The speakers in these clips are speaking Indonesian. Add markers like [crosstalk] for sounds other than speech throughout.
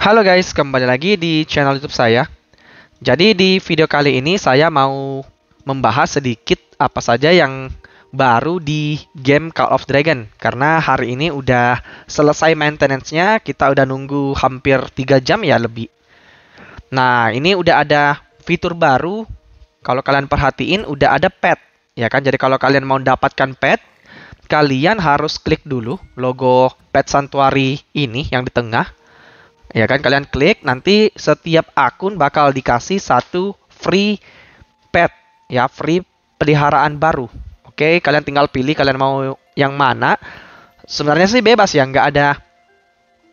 Halo guys, kembali lagi di channel YouTube saya. Jadi di video kali ini saya mau membahas sedikit apa saja yang baru di game Call of Dragon karena hari ini udah selesai maintenance-nya, kita udah nunggu hampir 3 jam ya lebih. Nah, ini udah ada fitur baru. Kalau kalian perhatiin udah ada pet, ya kan? Jadi kalau kalian mau dapatkan pet, kalian harus klik dulu logo pet santuari ini yang di tengah Ya kan kalian klik nanti setiap akun bakal dikasih satu free pet ya free peliharaan baru. Oke, kalian tinggal pilih kalian mau yang mana. Sebenarnya sih bebas ya, nggak ada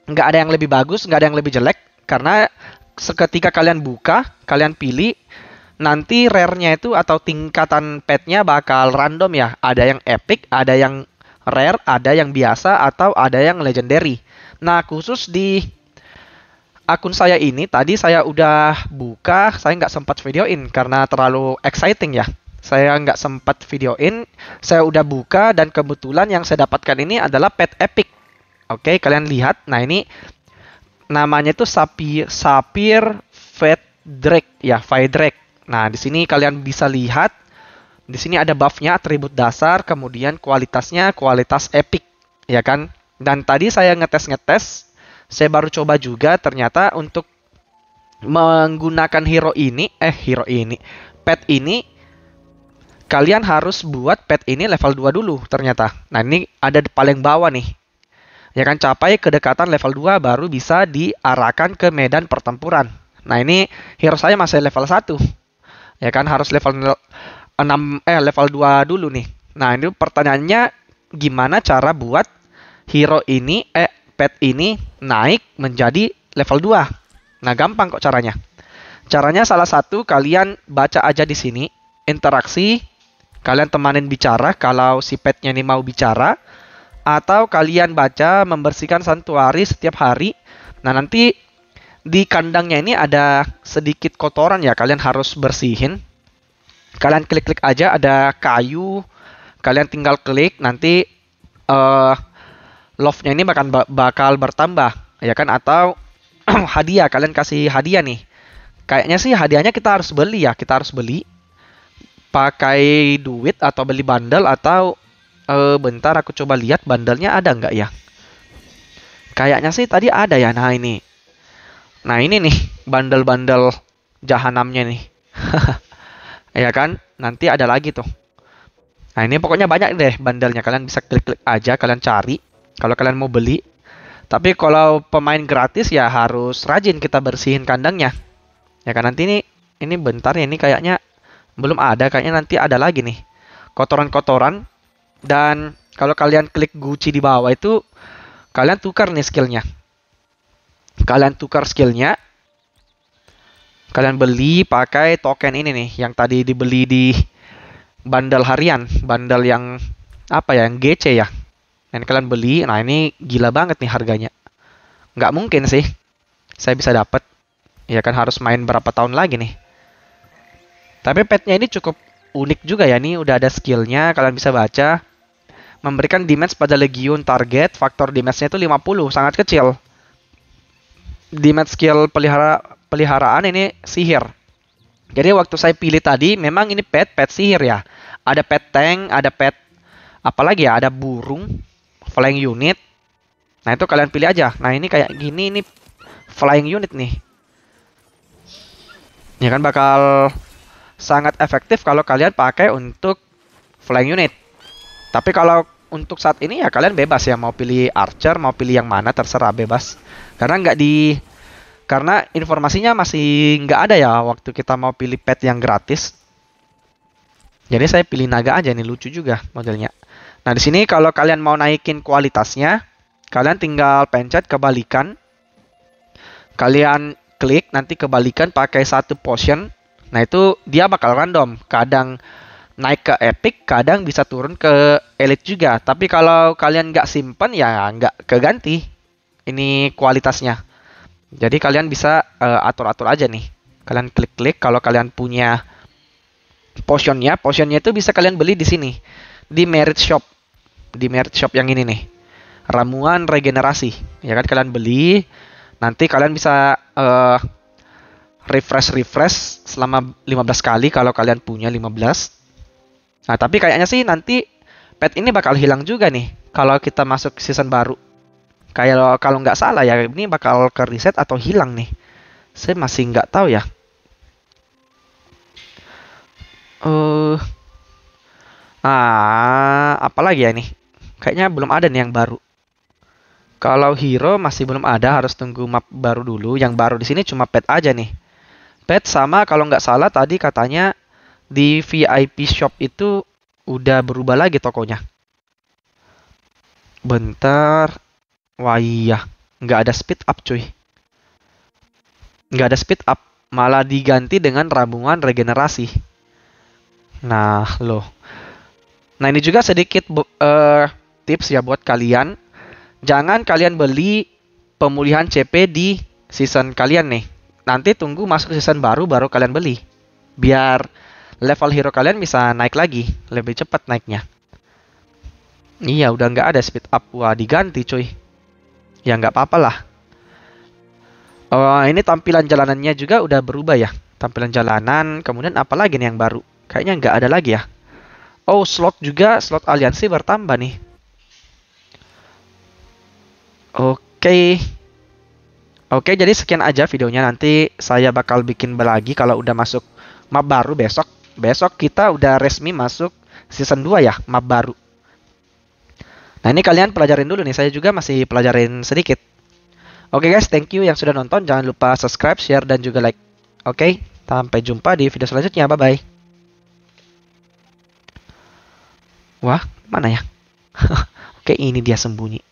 nggak ada yang lebih bagus, nggak ada yang lebih jelek karena seketika kalian buka, kalian pilih nanti rare-nya itu atau tingkatan petnya bakal random ya. Ada yang epic, ada yang rare, ada yang biasa, atau ada yang legendary. Nah, khusus di akun saya ini tadi saya udah buka, saya nggak sempat videoin karena terlalu exciting ya. Saya nggak sempat videoin, saya udah buka dan kebetulan yang saya dapatkan ini adalah pet epic. Oke, kalian lihat, nah ini namanya itu sapi sapir fat drake ya, fire drake. Nah, di sini kalian bisa lihat di sini ada buffnya atribut dasar, kemudian kualitasnya kualitas epic, ya kan? Dan tadi saya ngetes-ngetes saya baru coba juga ternyata untuk menggunakan hero ini eh hero ini pet ini kalian harus buat pet ini level 2 dulu ternyata. Nah, ini ada di paling bawah nih. Ya kan capai kedekatan level 2 baru bisa diarahkan ke medan pertempuran. Nah, ini hero saya masih level 1. Ya kan harus level 6 eh level 2 dulu nih. Nah, ini pertanyaannya gimana cara buat hero ini eh pet ini naik menjadi level 2. Nah, gampang kok caranya. Caranya salah satu kalian baca aja di sini, interaksi, kalian temanin bicara kalau si petnya ini mau bicara, atau kalian baca membersihkan santuari setiap hari. Nah, nanti di kandangnya ini ada sedikit kotoran ya, kalian harus bersihin. Kalian klik-klik aja ada kayu, kalian tinggal klik nanti uh, love-nya ini bakal bakal bertambah ya kan atau [clears throat] hadiah kalian kasih hadiah nih kayaknya sih hadiahnya kita harus beli ya kita harus beli pakai duit atau beli bandel atau e, bentar aku coba lihat bandelnya ada nggak ya kayaknya sih tadi ada ya nah ini nah ini nih bandel-bandel jahanamnya nih [laughs] ya kan nanti ada lagi tuh nah ini pokoknya banyak deh bandelnya kalian bisa klik-klik aja kalian cari kalau kalian mau beli. Tapi kalau pemain gratis ya harus rajin kita bersihin kandangnya. Ya kan nanti ini ini bentar ya ini kayaknya belum ada kayaknya nanti ada lagi nih kotoran-kotoran dan kalau kalian klik guci di bawah itu kalian tukar nih skillnya. Kalian tukar skillnya. Kalian beli pakai token ini nih yang tadi dibeli di bandel harian, bandel yang apa ya, yang GC ya, dan kalian beli nah ini gila banget nih harganya nggak mungkin sih saya bisa dapat ya kan harus main berapa tahun lagi nih tapi petnya ini cukup unik juga ya ini udah ada skillnya kalian bisa baca memberikan damage pada legion target faktor damage-nya itu 50 sangat kecil damage skill pelihara peliharaan ini sihir jadi waktu saya pilih tadi memang ini pet pet sihir ya ada pet tank ada pet apalagi ya ada burung flying unit. Nah, itu kalian pilih aja. Nah, ini kayak gini ini flying unit nih. Ya kan bakal sangat efektif kalau kalian pakai untuk flying unit. Tapi kalau untuk saat ini ya kalian bebas ya mau pilih archer mau pilih yang mana terserah bebas karena nggak di karena informasinya masih nggak ada ya waktu kita mau pilih pet yang gratis jadi saya pilih naga aja nih lucu juga modelnya Nah, di sini kalau kalian mau naikin kualitasnya, kalian tinggal pencet kebalikan. Kalian klik nanti kebalikan pakai satu potion. Nah, itu dia bakal random. Kadang naik ke epic, kadang bisa turun ke elite juga. Tapi kalau kalian nggak simpen ya nggak keganti ini kualitasnya. Jadi kalian bisa eh, atur-atur uh, aja nih. Kalian klik-klik kalau kalian punya potionnya, potionnya itu bisa kalian beli di sini di Merit Shop di merch shop yang ini nih. Ramuan regenerasi. Ya kan kalian beli, nanti kalian bisa uh, refresh refresh selama 15 kali kalau kalian punya 15. Nah, tapi kayaknya sih nanti pet ini bakal hilang juga nih kalau kita masuk season baru. Kayak kalau nggak salah ya ini bakal ke reset atau hilang nih. Saya masih nggak tahu ya. Eh uh, ah apalagi ya nih? kayaknya belum ada nih yang baru. Kalau hero masih belum ada, harus tunggu map baru dulu. Yang baru di sini cuma pet aja nih. Pet sama kalau nggak salah tadi katanya di VIP shop itu udah berubah lagi tokonya. Bentar. Wah iya, nggak ada speed up cuy. Nggak ada speed up, malah diganti dengan rambungan regenerasi. Nah loh. Nah ini juga sedikit uh, tips ya buat kalian. Jangan kalian beli pemulihan CP di season kalian nih. Nanti tunggu masuk season baru baru kalian beli. Biar level hero kalian bisa naik lagi, lebih cepat naiknya. Iya, udah nggak ada speed up. Wah, diganti cuy. Ya nggak apa-apa lah. Oh, ini tampilan jalanannya juga udah berubah ya. Tampilan jalanan, kemudian apa lagi nih yang baru? Kayaknya nggak ada lagi ya. Oh, slot juga, slot aliansi bertambah nih. Oke. Oke, jadi sekian aja videonya. Nanti saya bakal bikin lagi kalau udah masuk map baru besok. Besok kita udah resmi masuk season 2 ya, map baru. Nah, ini kalian pelajarin dulu nih. Saya juga masih pelajarin sedikit. Oke guys, thank you yang sudah nonton. Jangan lupa subscribe, share, dan juga like. Oke, sampai jumpa di video selanjutnya. Bye-bye. Wah, mana ya? [laughs] Oke, ini dia sembunyi.